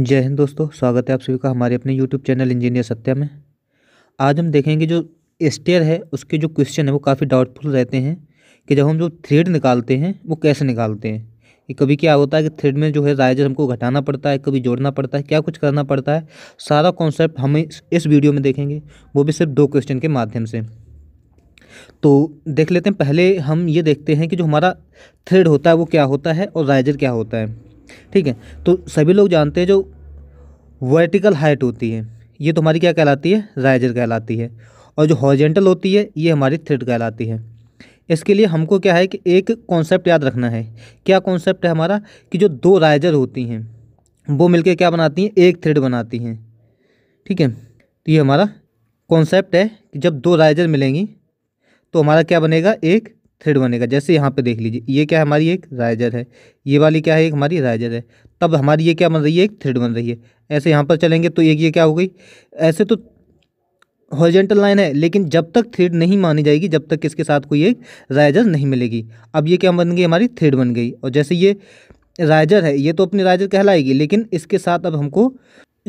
जय हिंद दोस्तों स्वागत है आप सभी का हमारे अपने YouTube चैनल इंजीनियर सत्या में आज हम देखेंगे जो स्टेयर है उसके जो क्वेश्चन है वो काफ़ी डाउटफुल रहते हैं कि जब हम जो थ्रेड निकालते हैं वो कैसे निकालते हैं कि कभी क्या होता है कि थ्रेड में जो है राइजर हमको घटाना पड़ता है कभी जोड़ना पड़ता है क्या कुछ करना पड़ता है सारा कॉन्सेप्ट हम इस वीडियो में देखेंगे वो भी सिर्फ दो क्वेश्चन के माध्यम से तो देख लेते हैं पहले हम ये देखते हैं कि जो हमारा थ्रेड होता है वो क्या होता है और राइजर क्या होता है ठीक है तो सभी लोग जानते हैं जो वर्टिकल हाइट होती है ये तो हमारी क्या कहलाती है राइजर कहलाती है और जो हॉर्जेंटल होती है ये हमारी थ्रेड कहलाती है इसके लिए हमको क्या है कि एक कॉन्सेप्ट याद रखना है क्या कॉन्सेप्ट है हमारा कि जो दो राइजर होती हैं वो मिलके क्या बनाती हैं एक थ्रेड बनाती हैं ठीक है तो ये हमारा कॉन्सेप्ट है कि जब दो राइजर मिलेंगी तो हमारा क्या बनेगा एक थ्रेड बनेगा जैसे यहाँ पे देख लीजिए ये क्या है हमारी एक राइजर है ये वाली क्या है एक हमारी राइजर है तब हमारी ये क्या बन रही है एक थ्रेड बन रही है ऐसे यहाँ पर चलेंगे तो एक ये क्या हो गई ऐसे तो हॉरिजेंटल लाइन है लेकिन जब तक थ्रेड नहीं मानी जाएगी जब तक इसके साथ कोई एक राइजर नहीं मिलेगी अब ये क्या बन गई हमारी थ्रेड बन गई और जैसे ये राइजर है ये तो अपनी राइजर कहलाएगी लेकिन इसके साथ अब हमको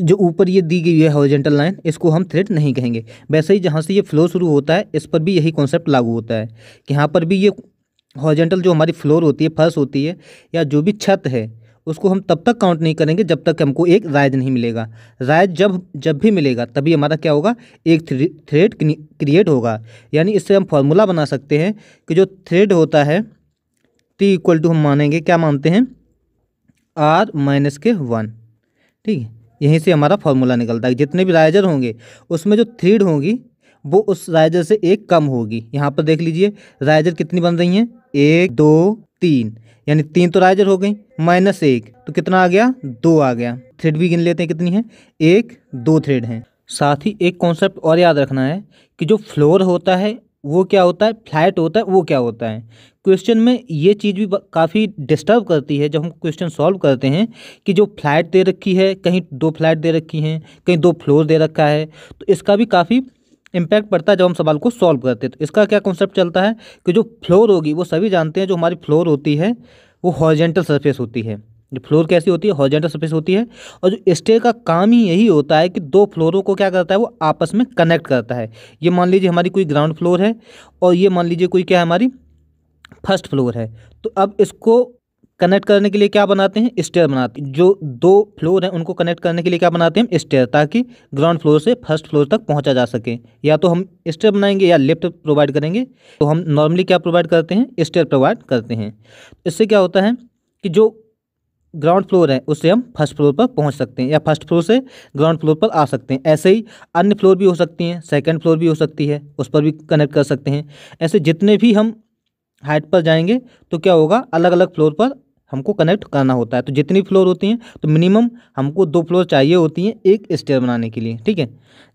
जो ऊपर ये दी गई है हॉरिजेंटल लाइन इसको हम थ्रेड नहीं कहेंगे वैसे ही जहाँ से ये फ्लो शुरू होता है इस पर भी यही कॉन्सेप्ट लागू होता है कि यहाँ पर भी ये हॉरिजेंटल जो हमारी फ्लोर होती है फर्श होती है या जो भी छत है उसको हम तब तक काउंट नहीं करेंगे जब तक हमको एक राइज नहीं मिलेगा राइज जब जब भी मिलेगा तभी हमारा क्या होगा एक थ्रेड क्रिएट होगा यानी इससे हम फॉर्मूला बना सकते हैं कि जो थ्रेड होता है टी इक्वल टू हम मानेंगे क्या मानते हैं आर माइनस के वन ठीक है यहीं से हमारा फॉर्मूला निकलता है जितने भी राइजर होंगे उसमें जो थ्रीड होगी वो उस राइजर से एक कम होगी यहाँ पर देख लीजिए राइजर कितनी बन रही हैं एक दो तीन यानी तीन तो राइजर हो गई माइनस एक तो कितना आ गया दो आ गया थ्रेड भी गिन लेते हैं कितनी है एक दो थ्रेड हैं साथ ही एक कॉन्सेप्ट और याद रखना है कि जो फ्लोर होता है वो क्या होता है फ्लैट होता है वो क्या होता है क्वेश्चन में ये चीज़ भी काफ़ी डिस्टर्ब करती है जब हम क्वेश्चन सॉल्व करते हैं कि जो फ्लैट दे रखी है कहीं दो फ्लैट दे रखी हैं कहीं दो फ्लोर दे रखा है तो इसका भी काफ़ी इम्पैक्ट पड़ता है जब हम सवाल को सॉल्व करते हैं तो इसका क्या कॉन्सेप्ट चलता है कि जो फ्लोर होगी वो सभी जानते हैं जो हमारी फ्लोर होती है वो हॉर्जेंटल सरफेस होती है फ्लोर कैसी होती है हॉजेंटल सर्फेस होती है और जो स्टेयर का काम ही यही होता है कि दो फ्लोरों को क्या करता है वो आपस में कनेक्ट करता है ये मान लीजिए हमारी कोई ग्राउंड फ्लोर है और ये मान लीजिए कोई क्या है हमारी फर्स्ट फ्लोर है तो अब इसको कनेक्ट करने के लिए क्या बनाते हैं स्टेयर बनाते हैं जो दो फ्लोर हैं उनको कनेक्ट करने के लिए क्या बनाते हैं स्टेयर ताकि ग्राउंड फ्लोर से फर्स्ट फ्लोर तक पहुंचा जा सके या तो हम स्टेयर बनाएंगे या लिफ्ट प्रोवाइड करेंगे तो हम नॉर्मली क्या प्रोवाइड करते हैं स्टेयर प्रोवाइड करते हैं इससे क्या होता है कि जो ग्राउंड फ्लोर है उससे हम फर्स्ट फ्लोर पर पहुंच सकते हैं या फर्स्ट फ्लोर से ग्राउंड फ्लोर पर आ सकते हैं ऐसे ही अन्य फ्लोर भी हो सकती हैं सेकंड फ्लोर भी हो सकती है उस पर भी कनेक्ट कर सकते हैं ऐसे जितने भी हम हाइट पर जाएंगे तो क्या होगा अलग अलग फ्लोर पर हमको कनेक्ट करना होता है तो जितनी फ्लोर होती हैं तो मिनिमम हमको दो फ्लोर चाहिए होती हैं एक स्टेयर बनाने के लिए ठीक है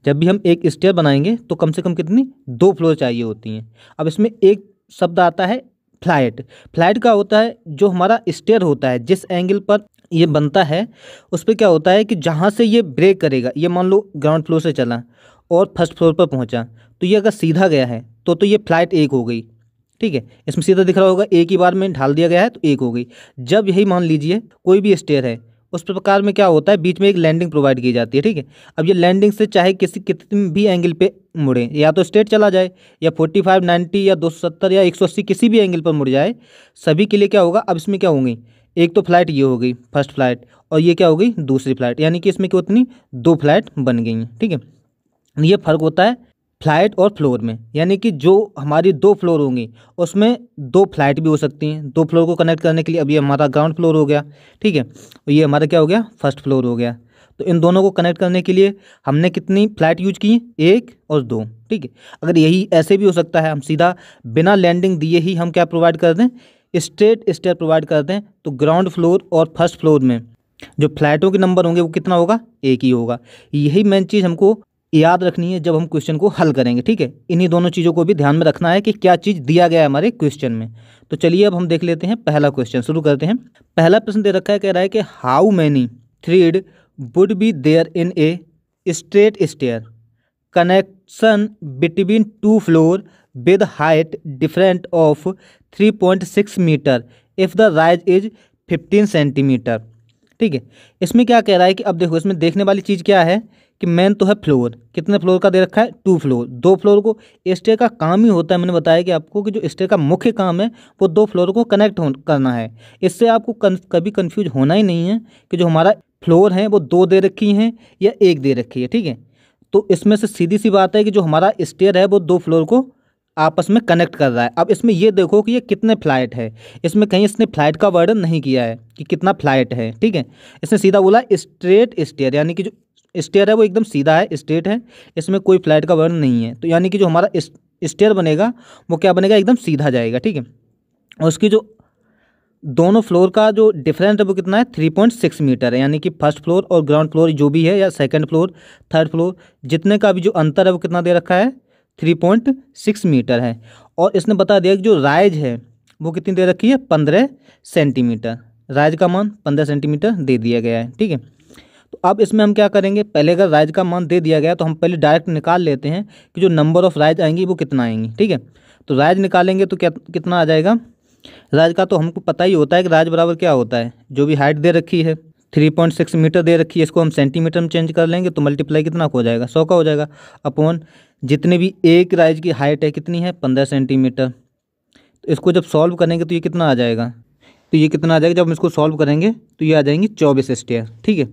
जब भी हम एक स्टेयर बनाएंगे तो कम से कम कितनी दो फ्लोर चाहिए होती हैं अब इसमें एक शब्द आता है फ्लाइट फ्लाइट का होता है जो हमारा स्टेयर होता है जिस एंगल पर ये बनता है उस पर क्या होता है कि जहाँ से ये ब्रेक करेगा ये मान लो ग्राउंड फ्लोर से चला और फर्स्ट फ्लोर पर पहुँचा तो ये अगर सीधा गया है तो तो ये फ्लाइट एक हो गई ठीक है इसमें सीधा दिख रहा होगा एक ही बार में ढाल दिया गया है तो एक हो गई जब यही मान लीजिए कोई भी स्टेयर है उस प्रकार में क्या होता है बीच में एक लैंडिंग प्रोवाइड की जाती है ठीक है अब ये लैंडिंग से चाहे किसी कितने भी एंगल पे मुड़े या तो स्ट्रेट चला जाए या फोर्टी फाइव नाइन्टी या दो सौ सत्तर या एक सौ अस्सी किसी भी एंगल पर मुड़ जाए सभी के लिए क्या होगा अब इसमें क्या होंगी एक तो फ्लाइट ये हो गई फर्स्ट फ्लाइट और ये क्या हो गई दूसरी फ्लाइट यानी कि इसमें क्या उतनी दो फ्लाइट बन गई ठीक है ये फर्क होता है फ्लाइट और फ्लोर में यानी कि जो हमारी दो फ्लोर होंगी उसमें दो फ्लाइट भी हो सकती हैं दो फ्लोर को कनेक्ट करने के लिए अब ये हमारा ग्राउंड फ्लोर हो गया ठीक है और ये हमारा क्या हो गया फर्स्ट फ्लोर हो गया तो इन दोनों को कनेक्ट करने के लिए हमने कितनी फ्लाइट यूज की एक और दो ठीक है अगर यही ऐसे भी हो सकता है हम सीधा बिना लैंडिंग दिए ही हम क्या प्रोवाइड कर दें स्ट्रेट स्टेयर प्रोवाइड कर दें तो ग्राउंड फ्लोर और फर्स्ट फ्लोर में जो फ्लैटों के नंबर होंगे वो कितना होगा एक ही होगा यही मेन चीज़ हमको याद रखनी है जब हम क्वेश्चन को हल करेंगे ठीक है इन्हीं दोनों चीज़ों को भी ध्यान में रखना है कि क्या चीज़ दिया गया है हमारे क्वेश्चन में तो चलिए अब हम देख लेते हैं पहला क्वेश्चन शुरू करते हैं पहला प्रश्न दे रखा है कह रहा है कि how many treads would be there in a straight stair connection between two floor with height different of 3.6 metre if the rise is 15 centimetre ठीक है इसमें क्या कह रहा है कि अब देखो इसमें देखने वाली चीज़ क्या है कि मेन तो है फ्लोर कितने फ्लोर का दे रखा है टू फ्लोर दो फ्लोर को स्टे का काम ही होता है मैंने बताया कि आपको कि जो स्टे का मुख्य काम है वो दो फ्लोर को कनेक्ट करना है इससे आपको कभी कन्फ्यूज होना ही नहीं है कि जो हमारा फ्लोर हैं वो दो दे रखी हैं या एक दे रखी है ठीक है तो इसमें से सीधी सी बात है कि जो हमारा स्टेयर है वो दो फ्लोर को आपस में कनेक्ट कर रहा है अब इसमें यह देखो कि ये कितने फ्लाइट है इसमें कहीं इसने फ्लाइट का वर्णन नहीं किया है कि कितना फ्लाइट है ठीक है इसने सीधा बोला स्ट्रेट स्टेयर यानी कि जो स्टेयर है वो एकदम सीधा है स्ट्रेट है इसमें कोई फ्लाइट का वर्णन नहीं है तो यानी कि जो हमारा स्टेयर बनेगा वो क्या बनेगा एकदम सीधा जाएगा ठीक है उसकी जो दोनों फ्लोर का जो डिफरेंस है वो कितना है थ्री पॉइंट सिक्स मीटर है यानी कि फर्स्ट फ्लोर और ग्राउंड फ्लोर जो भी है या सेकंड फ्लोर थर्ड फ्लोर जितने का भी जो अंतर है वो कितना दे रखा है थ्री पॉइंट सिक्स मीटर है और इसने बता दिया कि जो राइज है वो कितनी दे रखी है पंद्रह सेंटीमीटर राइज का मान पंद्रह सेंटीमीटर दे दिया गया है ठीक है तो अब इसमें हम क्या करेंगे पहले अगर राइज का मान दे दिया गया तो हम पहले डायरेक्ट निकाल लेते हैं कि जो नंबर ऑफ़ राइज आएंगी वो कितना आएंगी ठीक है तो राइज निकालेंगे तो क्या कितना आ जाएगा राज का तो हमको पता ही होता है कि राज बराबर क्या होता है जो भी हाइट दे रखी है थ्री पॉइंट सिक्स मीटर दे रखी है इसको हम सेंटीमीटर में चेंज कर लेंगे तो मल्टीप्लाई कितना हो जाएगा सौ का हो जाएगा अपॉन जितने भी एक राज की हाइट है कितनी है पंद्रह सेंटीमीटर तो इसको जब सॉल्व करेंगे तो ये कितना आ जाएगा तो ये कितना आ जाएगा जब हम इसको सॉल्व करेंगे तो ये आ जाएंगे चौबीस स्टेयर ठीक है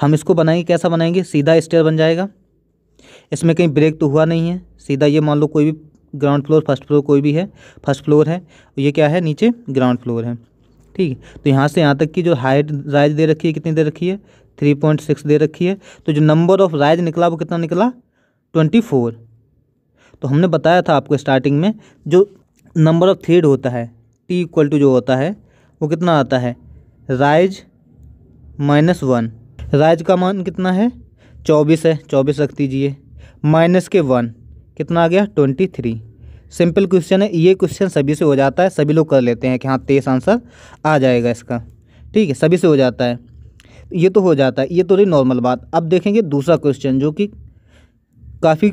हम इसको बनाएंगे कैसा बनाएंगे सीधा स्टेयर बन जाएगा इसमें कहीं ब्रेक तो हुआ नहीं है सीधा ये मान लो कोई भी ग्राउंड फ्लोर फर्स्ट फ्लोर कोई भी है फर्स्ट फ्लोर है ये क्या है नीचे ग्राउंड फ्लोर है ठीक है तो यहाँ से यहाँ तक की जो हाइट राइज दे रखी है कितनी दे रखी है थ्री पॉइंट सिक्स दे रखी है तो जो नंबर ऑफ राइज निकला वो कितना निकला ट्वेंटी फोर तो हमने बताया था आपको स्टार्टिंग में जो नंबर ऑफ थ्रेड होता है टी इक्वल टू जो होता है वो कितना आता है राइज माइनस वन राइज का मान कितना है चौबीस है चौबीस रख दीजिए माइनस के वन कितना आ गया ट्वेंटी थ्री सिंपल क्वेश्चन है ये क्वेश्चन सभी से हो जाता है सभी लोग कर लेते हैं कि हाँ तेईस आंसर आ जाएगा इसका ठीक है सभी से हो जाता है ये तो हो जाता है ये तो रही नॉर्मल बात अब देखेंगे दूसरा क्वेश्चन जो कि काफ़ी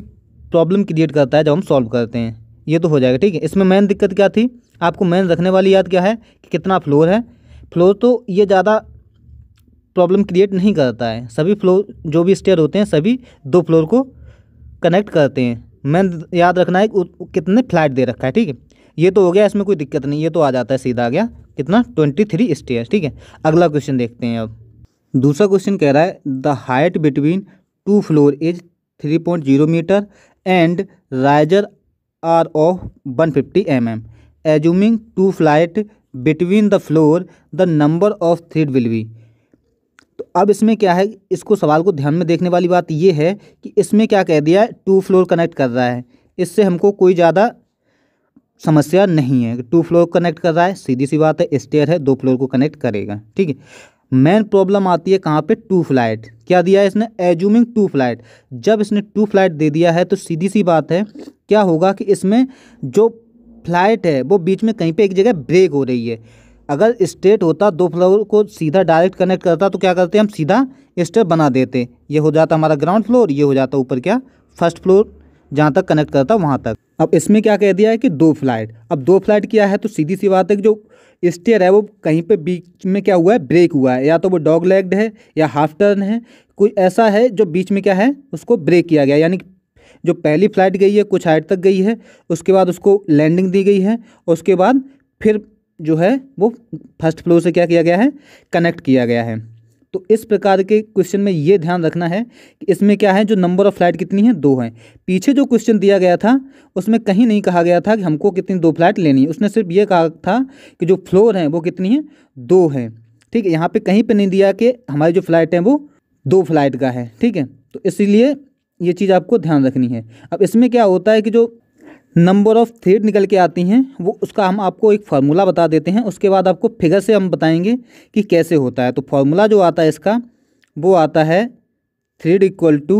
प्रॉब्लम क्रिएट करता है जब हम सॉल्व करते हैं ये तो हो जाएगा ठीक है इसमें मेन दिक्कत क्या थी आपको मेन रखने वाली याद क्या है कि कितना फ्लोर है फ्लोर तो ये ज़्यादा प्रॉब्लम क्रिएट नहीं करता है सभी फ्लोर जो भी स्टेयर होते हैं सभी दो फ्लोर को कनेक्ट करते हैं मैं याद रखना है कितने फ्लैट दे रखा है ठीक है ये तो हो गया इसमें कोई दिक्कत नहीं ये तो आ जाता है सीधा आ गया कितना ट्वेंटी थ्री स्टेयर ठीक है अगला क्वेश्चन देखते हैं अब दूसरा क्वेश्चन कह रहा है the height between two floor is three point zero metre and riser are of one fifty M M assuming two flight between the floor the number of treads will be अब इसमें क्या है इसको सवाल को ध्यान में देखने वाली बात यह है कि इसमें क्या कह दिया है टू फ्लोर कनेक्ट कर रहा है इससे हमको कोई ज़्यादा समस्या नहीं है टू फ्लोर कनेक्ट कर रहा है सीधी सी बात है स्टेयर है दो फ्लोर को कनेक्ट करेगा ठीक है मेन प्रॉब्लम आती है कहाँ पे टू फ्लाइट क्या दिया है इसने एज्यूमिंग टू फ्लाइट जब इसने टू फ्लाइट दे दिया है तो सीधी सी बात है क्या होगा कि इसमें जो फ्लाइट है वो बीच में कहीं पे एक जगह ब्रेक हो रही है अगर स्टेट होता दो फ्लोर को सीधा डायरेक्ट कनेक्ट करता तो क्या करते हम सीधा स्टेप बना देते ये हो जाता हमारा ग्राउंड फ्लोर ये हो जाता ऊपर क्या फर्स्ट फ्लोर जहाँ तक कनेक्ट करता वहाँ तक अब इसमें क्या कह दिया है कि दो फ्लाइट अब दो फ्लाइट किया है तो सीधी सी बात है कि जो स्टेयर है वो कहीं पे बीच में क्या हुआ है ब्रेक हुआ है या तो वो डॉग लेग्ड है या हाफ टर्न है कोई ऐसा है जो बीच में क्या है उसको ब्रेक किया गया यानी जो पहली फ्लाइट गई है कुछ हाइट तक गई है उसके बाद उसको लैंडिंग दी गई है उसके बाद फिर जो है वो फर्स्ट फ्लोर से क्या किया गया है कनेक्ट किया गया है तो इस प्रकार के क्वेश्चन में ये ध्यान रखना है कि इसमें क्या है जो नंबर ऑफ फ्लाइट कितनी है दो हैं पीछे जो क्वेश्चन दिया गया था उसमें कहीं नहीं कहा गया था कि हमको कितनी दो फ्लाइट लेनी है उसने सिर्फ ये कहा था कि जो फ्लोर हैं वो कितनी है दो हैं ठीक है यहाँ पे कहीं पे नहीं दिया कि हमारी जो फ्लाइट है वो दो फ्लाइट का है ठीक है तो इसीलिए ये चीज़ आपको ध्यान रखनी है अब इसमें क्या होता है कि जो नंबर ऑफ थ्रेड निकल के आती हैं वो उसका हम आपको एक फार्मूला बता देते हैं उसके बाद आपको फिगर से हम बताएंगे कि कैसे होता है तो फार्मूला जो आता है इसका वो आता है tread equal to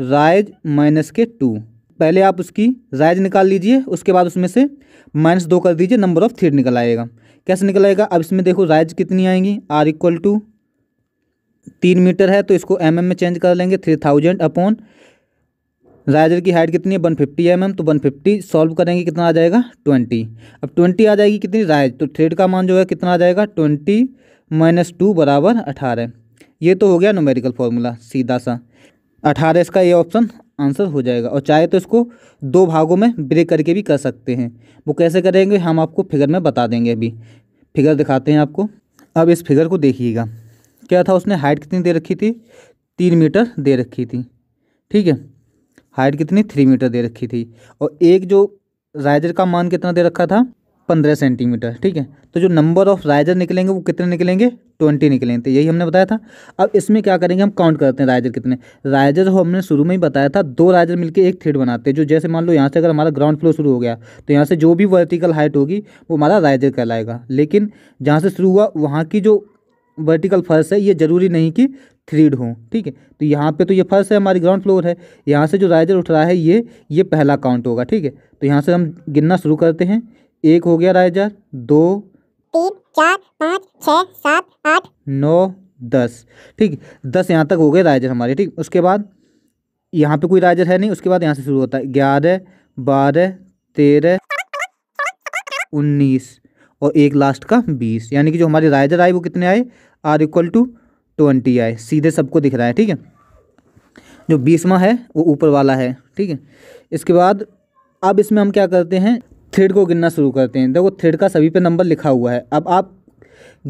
rise minus के टू पहले आप उसकी राइज निकाल लीजिए उसके बाद उसमें से माइनस दो कर दीजिए नंबर ऑफ थ्रेड निकल आएगा कैसे निकल आएगा अब इसमें देखो राइज कितनी आएंगी आर इक्वल टू तीन मीटर है तो इसको एम mm में चेंज कर लेंगे थ्री थाउजेंड अपॉन राइजर की हाइट कितनी है वन फिफ्टी है मैम तो वन फिफ्टी सॉल्व करेंगे कितना आ जाएगा ट्वेंटी अब ट्वेंटी आ जाएगी कितनी राइज तो थ्रेड का मान जो है कितना आ जाएगा ट्वेंटी माइनस टू बराबर अठारह ये तो हो गया नोमेरिकल फार्मूला सीधा सा अठारह इसका ये ऑप्शन आंसर हो जाएगा और चाहे तो इसको दो भागों में ब्रेक करके भी कर सकते हैं वो कैसे करेंगे हम आपको फिगर में बता देंगे अभी फिगर दिखाते हैं आपको अब इस फिगर को देखिएगा क्या था उसने हाइट कितनी दे रखी थी तीन मीटर दे रखी थी ठीक है हाइट कितनी थ्री मीटर दे रखी थी और एक जो राइजर का मान कितना दे रखा था पंद्रह सेंटीमीटर ठीक है तो जो नंबर ऑफ राइजर निकलेंगे वो कितने निकलेंगे ट्वेंटी निकलेंगे तो यही हमने बताया था अब इसमें क्या करेंगे हम काउंट करते हैं राइजर कितने राइजर हमने शुरू में ही बताया था दो राइजर मिलकर एक थ्रेड बनाते हैं जो जैसे मान लो यहाँ से अगर हमारा ग्राउंड फ्लोर शुरू हो गया तो यहाँ से जो भी वर्टिकल हाइट होगी वो हमारा राइजर कहलाएगा लेकिन जहाँ से शुरू हुआ वहाँ की जो वर्टिकल फर्श है ये ज़रूरी नहीं कि थ्रीड हूँ ठीक है तो यहाँ पे तो ये फर्स्ट है हमारी ग्राउंड फ्लोर है यहाँ से जो राइजर उठ रहा है ये ये पहला काउंट होगा ठीक है तो यहाँ से हम गिनना शुरू करते हैं एक हो गया राइजर दो तीन चार पाँच छः सात आठ नौ दस ठीक दस यहाँ तक हो गए राइजर हमारे ठीक उसके बाद यहाँ पे कोई राइजर है नहीं उसके बाद यहाँ से शुरू होता है ग्यारह बारह तेरह उन्नीस और एक लास्ट का बीस यानी कि जो हमारे राइजर आए वो कितने आए आर इक्वल टू ट्वेंटी आई सीधे सबको दिख रहा है ठीक है जो बीसवा है वो ऊपर वाला है ठीक है इसके बाद अब इसमें हम क्या करते हैं थ्रेड को गिनना शुरू करते हैं देखो थ्रेड का सभी पे नंबर लिखा हुआ है अब आप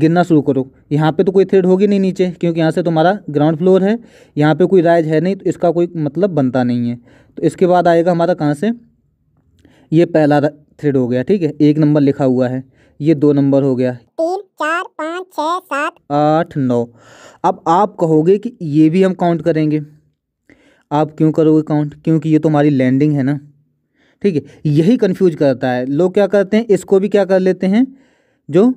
गिनना शुरू करो यहाँ पे तो कोई थ्रेड होगी नहीं नीचे क्योंकि यहाँ से तुम्हारा ग्राउंड फ्लोर है यहाँ पे कोई राइज है नहीं तो इसका कोई मतलब बनता नहीं है तो इसके बाद आएगा हमारा कहाँ से ये पहला थ्रेड हो गया ठीक है एक नंबर लिखा हुआ है ये दो नंबर हो गया तीन चार पाँच छः सात आठ नौ अब आप कहोगे कि ये भी हम काउंट करेंगे आप क्यों करोगे काउंट क्योंकि ये तो हमारी लैंडिंग है ना ठीक है यही कन्फ्यूज करता है लोग क्या करते हैं इसको भी क्या कर लेते हैं जो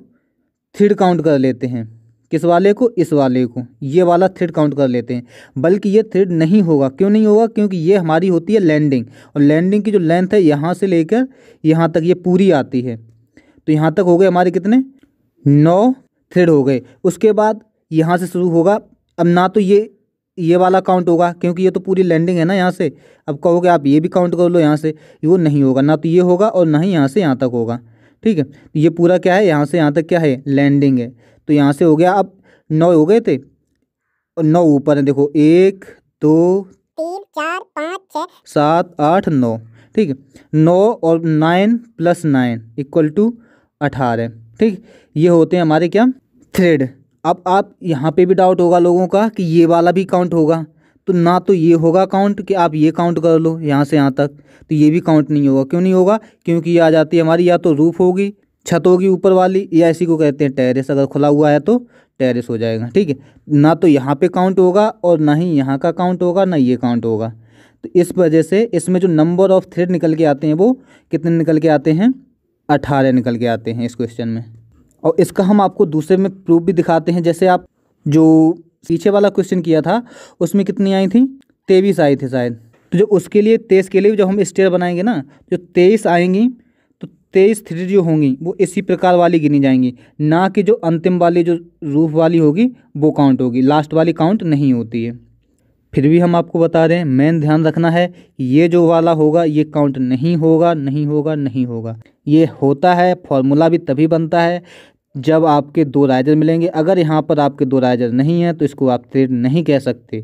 थ्रिड काउंट कर लेते हैं किस वाले को इस वाले को ये वाला थ्रिड काउंट कर लेते हैं बल्कि ये थ्रिड नहीं होगा क्यों नहीं होगा क्योंकि ये हमारी होती है लैंडिंग और लैंडिंग की जो लेंथ है यहाँ से लेकर यहाँ तक ये पूरी आती है तो यहाँ तक हो गए हमारे कितने नौ थ्रेड हो गए उसके बाद यहाँ से शुरू होगा अब ना तो ये ये वाला काउंट होगा क्योंकि ये तो पूरी लैंडिंग है ना यहाँ से अब कहोगे आप ये भी काउंट कर लो यहाँ से वो नहीं होगा ना तो ये होगा और ना ही यहाँ से यहाँ तक होगा ठीक है तो ये पूरा क्या है यहाँ से यहाँ तक क्या है लैंडिंग है तो यहाँ से हो गया अब नौ हो गए थे और नौ ऊपर है देखो एक दो तीन चार पाँच छः सात आठ नौ ठीक है नौ और nine plus nine equal to अठारह ठीक ये होते हैं हमारे क्या थ्रेड अब आप यहाँ पे भी डाउट होगा लोगों का कि ये वाला भी काउंट होगा तो ना तो ये होगा काउंट कि आप ये काउंट कर लो यहाँ से यहाँ तक तो ये भी काउंट नहीं होगा क्यों नहीं होगा क्योंकि ये आ जाती है हमारी या तो रूफ होगी छत होगी ऊपर वाली या इसी को कहते हैं टेरेस अगर खुला हुआ है तो टेरेस हो जाएगा ठीक है ना तो यहाँ पे काउंट होगा और ना ही यहाँ का काउंट होगा ना ये काउंट होगा तो इस वजह से इसमें जो नंबर ऑफ थ्रेड निकल के आते हैं वो कितने निकल के आते हैं अठारह निकल के आते हैं इस क्वेश्चन में और इसका हम आपको दूसरे में प्रूफ भी दिखाते हैं जैसे आप जो पीछे वाला क्वेश्चन किया था उसमें कितनी आई थी तेईस आई थी शायद तो जो उसके लिए तेईस के लिए जब हम स्टेयर बनाएंगे ना जो तेईस आएंगी तो तेईस थ्री जो होंगी वो इसी प्रकार वाली गिनी जाएंगी ना कि जो अंतिम वाली जो रूफ वाली होगी वो काउंट होगी लास्ट वाली काउंट नहीं होती है फिर भी हम आपको बता दें मेन ध्यान रखना है ये जो वाला होगा ये काउंट नहीं होगा नहीं होगा नहीं होगा ये होता है फॉर्मूला भी तभी बनता है जब आपके दो राइजर मिलेंगे अगर यहाँ पर आपके दो राइजर नहीं हैं तो इसको आप ट्रेड नहीं कह सकते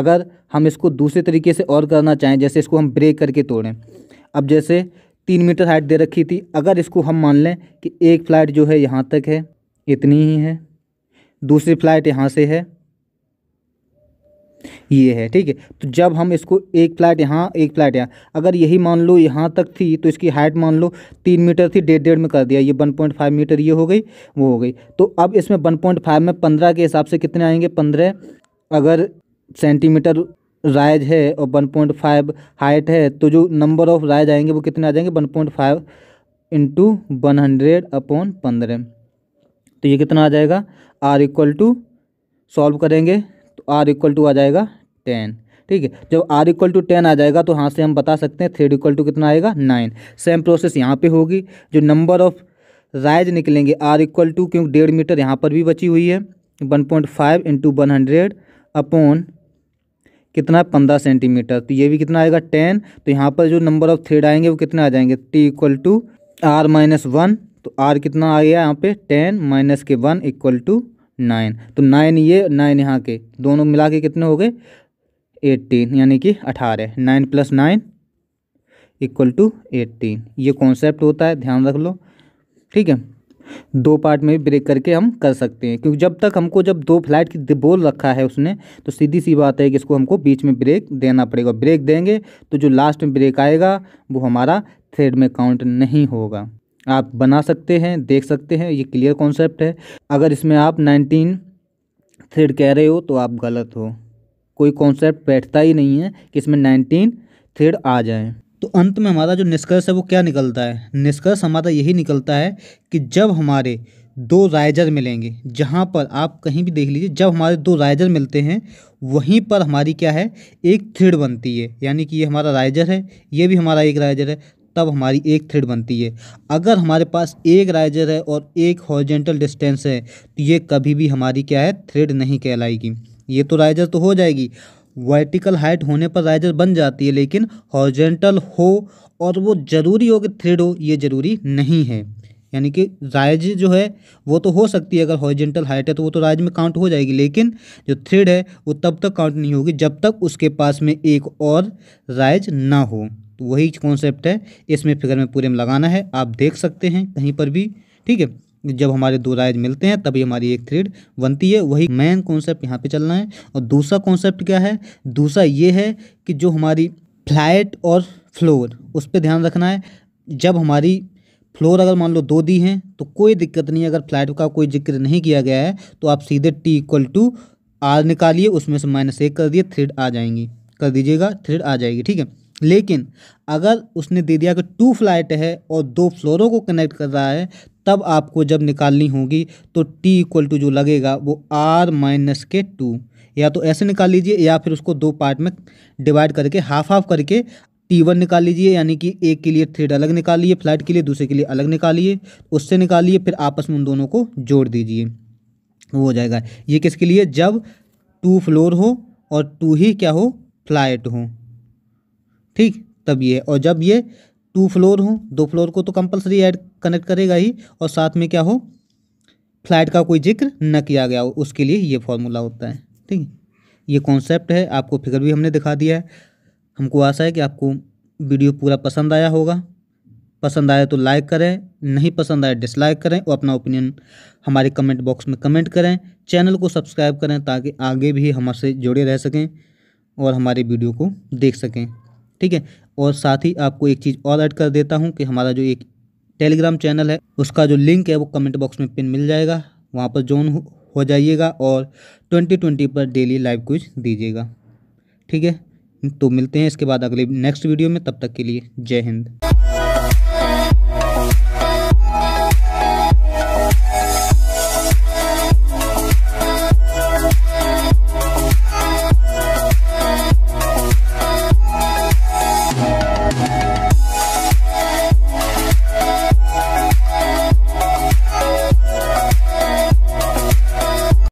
अगर हम इसको दूसरे तरीके से और करना चाहें जैसे इसको हम ब्रेक करके तोड़ें अब जैसे तीन मीटर हाइट दे रखी थी अगर इसको हम मान लें कि एक फ्लाइट जो है यहाँ तक है इतनी ही है दूसरी फ्लाइट यहाँ से है ये है ठीक है तो जब हम इसको एक फ्लैट यहाँ एक फ्लैट यहाँ अगर यही मान लो यहाँ तक थी तो इसकी हाइट मान लो तीन मीटर थी डेढ़ डेढ़ में कर दिया ये वन पॉइंट फाइव मीटर ये हो गई वो हो गई तो अब इसमें वन पॉइंट फाइव में पंद्रह के हिसाब से कितने आएंगे पंद्रह अगर सेंटीमीटर राइज है और वन पॉइंट फाइव हाइट है तो जो नंबर ऑफ राइज आएंगे वो कितने आ जाएंगे one point five into one hundred upon पंद्रह तो ये कितना आ जाएगा आर इक्वल टू सॉल्व करेंगे तो आर इक्वल टू आ जाएगा टेन ठीक है जब आर इक्वल टू टेन आ जाएगा तो यहाँ से हम बता सकते हैं थ्रेड इक्वल टू कितना आएगा नाइन सेम प्रोसेस यहाँ पे होगी जो नंबर ऑफ राइज निकलेंगे आर इक्वल टू क्योंकि डेढ़ मीटर यहाँ पर भी बची हुई है one point five into one hundred upon कितना पंद्रह सेंटीमीटर तो ये भी कितना आएगा टेन तो यहाँ पर जो नंबर ऑफ थ्रेड आएंगे वो कितने आ जाएंगे T equal to R minus one तो आर कितना आ गया यहाँ पे टेन माइनस के वन इक्वल टू नाइन तो नाइन ये नाइन यहाँ के दोनों मिला के कितने हो गए एट्टीन यानी कि अठारह nine plus nine equal to eighteen ये कॉन्सेप्ट होता है ध्यान रख लो ठीक है दो पार्ट में भी ब्रेक करके हम कर सकते हैं क्योंकि जब तक हमको जब दो फ्लाइट की बोल रखा है उसने तो सीधी सी बात है कि इसको हमको बीच में ब्रेक देना पड़ेगा ब्रेक देंगे तो जो लास्ट में ब्रेक आएगा वो हमारा थ्रेड में काउंट नहीं होगा आप बना सकते हैं देख सकते हैं ये क्लियर कॉन्सेप्ट है अगर इसमें आप नाइनटीन थ्रेड कह रहे हो तो आप गलत हो कोई कॉन्सेप्ट बैठता ही नहीं है कि इसमें नाइनटीन थ्रेड आ जाए तो अंत में हमारा जो निष्कर्ष है वो क्या निकलता है निष्कर्ष हमारा यही निकलता है कि जब हमारे दो राइजर मिलेंगे जहाँ पर आप कहीं भी देख लीजिए जब हमारे दो राइजर मिलते हैं वहीं पर हमारी क्या है एक थ्रेड बनती है यानी कि ये हमारा राइजर है ये भी हमारा एक राइजर है तब हमारी एक थ्रेड बनती है अगर हमारे पास एक राइजर है और एक हॉर्जेंटल डिस्टेंस है तो ये कभी भी हमारी क्या है थ्रेड नहीं कहलाएगी ये तो राइजर तो हो जाएगी वर्टिकल हाइट होने पर राइजर बन जाती है लेकिन हॉर्जेंटल हो और वो ज़रूरी हो कि थ्रेड हो ये ज़रूरी नहीं है यानी कि राइज जो है वो तो हो सकती है अगर हॉर्जेंटल हाइट है तो वो तो राइज में काउंट हो जाएगी लेकिन जो थ्रेड है वो तब तक काउंट नहीं होगी जब तक उसके पास में एक और राइज ना हो तो वही कॉन्सेप्ट है इसमें फिगर में पूरे में लगाना है आप देख सकते हैं कहीं पर भी ठीक है जब हमारे दो राइज मिलते हैं तभी हमारी एक थ्रेड बनती है वही मेन कॉन्सेप्ट यहाँ पे चलना है और दूसरा कॉन्सेप्ट क्या है दूसरा ये है कि जो हमारी फ्लैट और फ्लोर उस पर ध्यान रखना है जब हमारी फ्लोर अगर मान लो दो दी हैं तो कोई दिक्कत नहीं अगर फ्लैट का कोई जिक्र नहीं किया गया है तो आप सीधे टी इक्वल टू आर निकालिए उसमें से माइनस एक कर दिए थ्रेड आ जाएंगी कर दीजिएगा थ्रेड आ जाएगी ठीक है लेकिन अगर उसने दे दिया कि टू फ्लाइट है और दो फ्लोरों को कनेक्ट कर रहा है तब आपको जब निकालनी होगी तो टी इक्वल टू जो लगेगा वो आर माइनस के टू या तो ऐसे निकाल लीजिए या फिर उसको दो पार्ट में डिवाइड करके हाफ हाफ करके टी वन निकाल लीजिए यानी कि एक के लिए थ्रेड अलग निकालिए फ्लाइट के लिए दूसरे के लिए अलग निकालिए उससे निकालिए फिर आपस में उन दोनों को जोड़ दीजिए वो हो जाएगा ये किसके लिए जब टू फ्लोर हो और टू ही क्या हो फ्लाइट हो ठीक तब ये और जब ये टू फ्लोर हो दो फ्लोर को तो कंपलसरी ऐड कनेक्ट करेगा ही और साथ में क्या हो फ्लैट का कोई जिक्र न किया गया हो उसके लिए ये फॉर्मूला होता है ठीक ये कॉन्सेप्ट है आपको फिगर भी हमने दिखा दिया है हमको आशा है कि आपको वीडियो पूरा पसंद आया होगा पसंद आया तो लाइक करें नहीं पसंद आया डिसलाइक करें और अपना ओपिनियन हमारे कमेंट बॉक्स में कमेंट करें चैनल को सब्सक्राइब करें ताकि आगे भी हमारे जुड़े रह सकें और हमारे वीडियो को देख सकें ठीक है और साथ ही आपको एक चीज़ और ऐड कर देता हूँ कि हमारा जो एक टेलीग्राम चैनल है उसका जो लिंक है वो कमेंट बॉक्स में पिन मिल जाएगा वहाँ पर जॉन हो जाइएगा और ट्वेंटी ट्वेंटी पर डेली लाइव क्विज दीजिएगा ठीक है तो मिलते हैं इसके बाद अगले नेक्स्ट वीडियो में तब तक के लिए जय हिंद